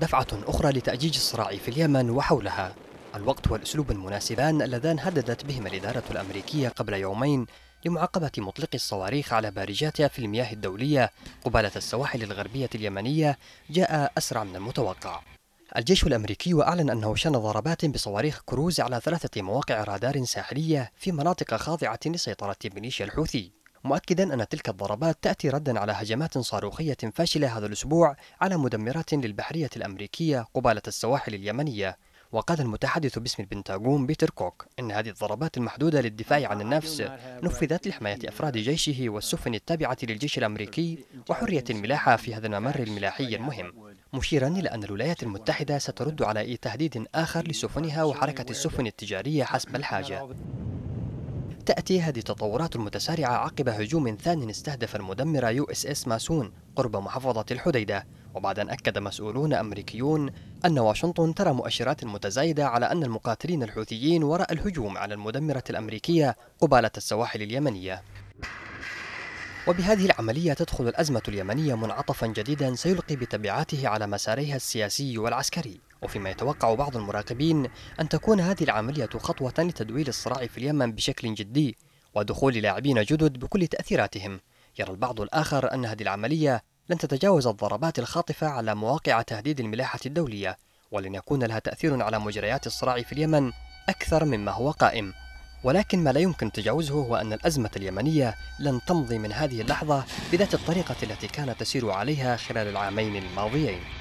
دفعة أخرى لتأجيج الصراع في اليمن وحولها الوقت والأسلوب المناسبان اللذان هددت بهما الإدارة الأمريكية قبل يومين لمعاقبة مطلق الصواريخ على بارجاتها في المياه الدولية قبالة السواحل الغربية اليمنية جاء أسرع من المتوقع الجيش الأمريكي أعلن أنه شن ضربات بصواريخ كروز على ثلاثة مواقع رادار ساحلية في مناطق خاضعة لسيطرة ميليشيا الحوثي مؤكدا أن تلك الضربات تأتي ردا على هجمات صاروخية فاشلة هذا الأسبوع على مدمرات للبحرية الأمريكية قبالة السواحل اليمنية وقال المتحدث باسم البنتاغون بيتر كوك أن هذه الضربات المحدودة للدفاع عن النفس نفذت لحماية أفراد جيشه والسفن التابعة للجيش الأمريكي وحرية الملاحة في هذا الممر الملاحي المهم مشيرا إلى أن الولايات المتحدة سترد على أي تهديد آخر لسفنها وحركة السفن التجارية حسب الحاجة تأتي هذه التطورات المتسارعة عقب هجوم ثان استهدف المدمرة يو اس اس ماسون قرب محافظة الحديدة وبعد أن أكد مسؤولون أمريكيون أن واشنطن ترى مؤشرات متزايدة على أن المقاتلين الحوثيين وراء الهجوم على المدمرة الأمريكية قبالة السواحل اليمنية وبهذه العملية تدخل الأزمة اليمنية منعطفا جديدا سيلقي بتبعاته على مسارها السياسي والعسكري وفيما يتوقع بعض المراقبين أن تكون هذه العملية خطوة لتدويل الصراع في اليمن بشكل جدي ودخول لاعبين جدد بكل تأثيراتهم يرى البعض الآخر أن هذه العملية لن تتجاوز الضربات الخاطفة على مواقع تهديد الملاحة الدولية ولن يكون لها تأثير على مجريات الصراع في اليمن أكثر مما هو قائم ولكن ما لا يمكن تجاوزه هو أن الأزمة اليمنية لن تمضي من هذه اللحظة بذات الطريقة التي كانت تسير عليها خلال العامين الماضيين